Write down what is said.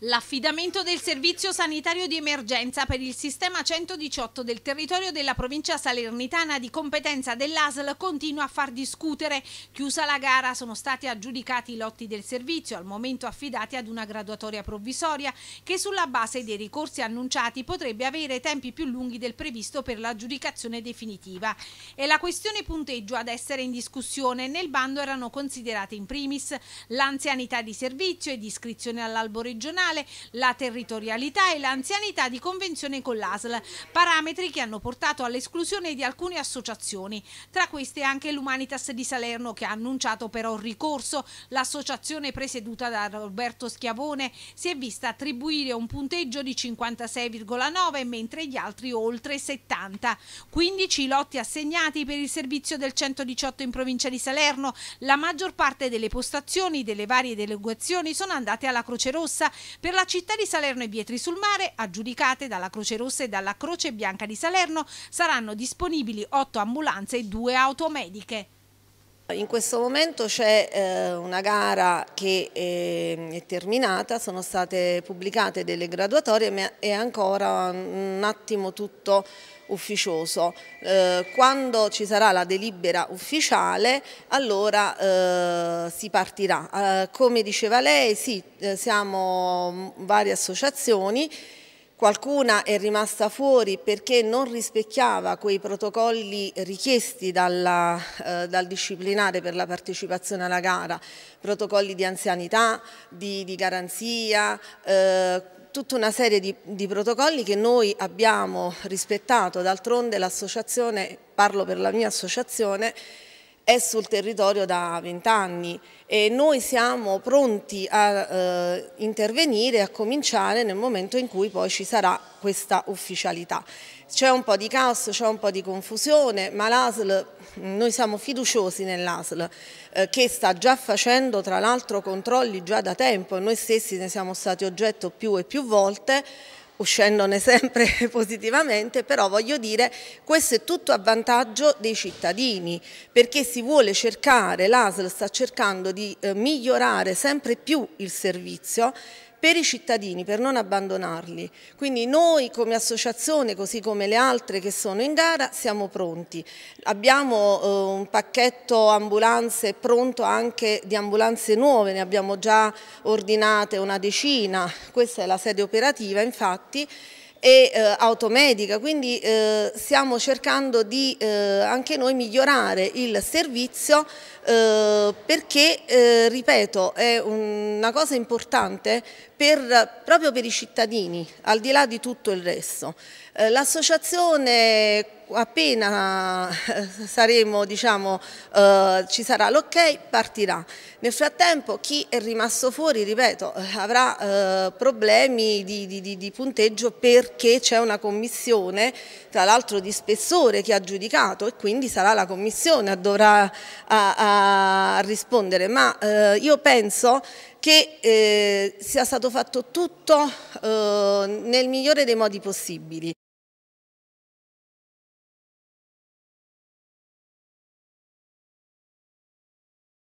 L'affidamento del servizio sanitario di emergenza per il sistema 118 del territorio della provincia salernitana di competenza dell'ASL continua a far discutere. Chiusa la gara sono stati aggiudicati i lotti del servizio, al momento affidati ad una graduatoria provvisoria che sulla base dei ricorsi annunciati potrebbe avere tempi più lunghi del previsto per l'aggiudicazione definitiva. È la questione punteggio ad essere in discussione. Nel bando erano considerate in primis l'anzianità di servizio e di iscrizione all'albo regionale nazionale, la territorialità e l'anzianità di convenzione con l'ASL, parametri che hanno portato all'esclusione di alcune associazioni, tra queste anche l'Umanitas di Salerno che ha annunciato però ricorso. L'associazione presieduta da Roberto Schiavone si è vista attribuire un punteggio di 56,9 mentre gli altri oltre 70. 15 lotti assegnati per il servizio del 118 in provincia di Salerno, la maggior parte delle postazioni delle varie delegazioni sono andate alla Croce Rossa per la città di Salerno e Vietri sul Mare, aggiudicate dalla Croce Rossa e dalla Croce Bianca di Salerno, saranno disponibili 8 ambulanze e 2 auto mediche. In questo momento c'è eh, una gara che eh, è terminata, sono state pubblicate delle graduatorie ma è ancora un attimo tutto ufficioso. Eh, quando ci sarà la delibera ufficiale allora si partirà. Come diceva lei, sì, siamo mm, varie associazioni qualcuna è rimasta fuori perché non rispecchiava quei protocolli richiesti dalla, eh, dal disciplinare per la partecipazione alla gara, protocolli di anzianità, di, di garanzia, eh, tutta una serie di, di, protocolli che noi abbiamo rispettato, d'altronde l'associazione, parlo per la mia associazione, è sul territorio da vent'anni e noi siamo pronti a eh, intervenire e a cominciare nel momento in cui poi ci sarà questa ufficialità. C'è un po' di caos, c'è un po' di confusione, ma l'ASL, noi siamo fiduciosi nell'ASL eh, che sta già facendo tra l'altro controlli già da tempo, e noi stessi ne siamo stati oggetto più e più volte, uscendone sempre positivamente, però voglio dire questo è tutto a vantaggio dei cittadini perché si vuole cercare, l'ASL sta cercando di eh, migliorare sempre più il servizio per i cittadini, per non abbandonarli. Quindi noi come associazione, così come le altre che sono in gara, siamo pronti. Abbiamo eh, un pacchetto ambulanze pronto anche di ambulanze nuove, ne abbiamo già ordinate una decina, questa è la sede operativa infatti, e eh, automedica, quindi eh, stiamo cercando di eh, anche noi migliorare il servizio eh, perché, eh, ripeto, è una cosa importante per, proprio per i cittadini, al di là di tutto il resto. Eh, l'associazione appena eh, saremo, diciamo, eh, ci sarà l'ok partirà. Nel frattempo chi è rimasto fuori, ripeto, eh, avrà eh, problemi di, di, di, punteggio perché c'è una commissione, tra l'altro di spessore che ha giudicato e quindi sarà la commissione a dovrà a, a rispondere. Ma eh, io penso che sia stato fatto tutto nel migliore dei modi possibili.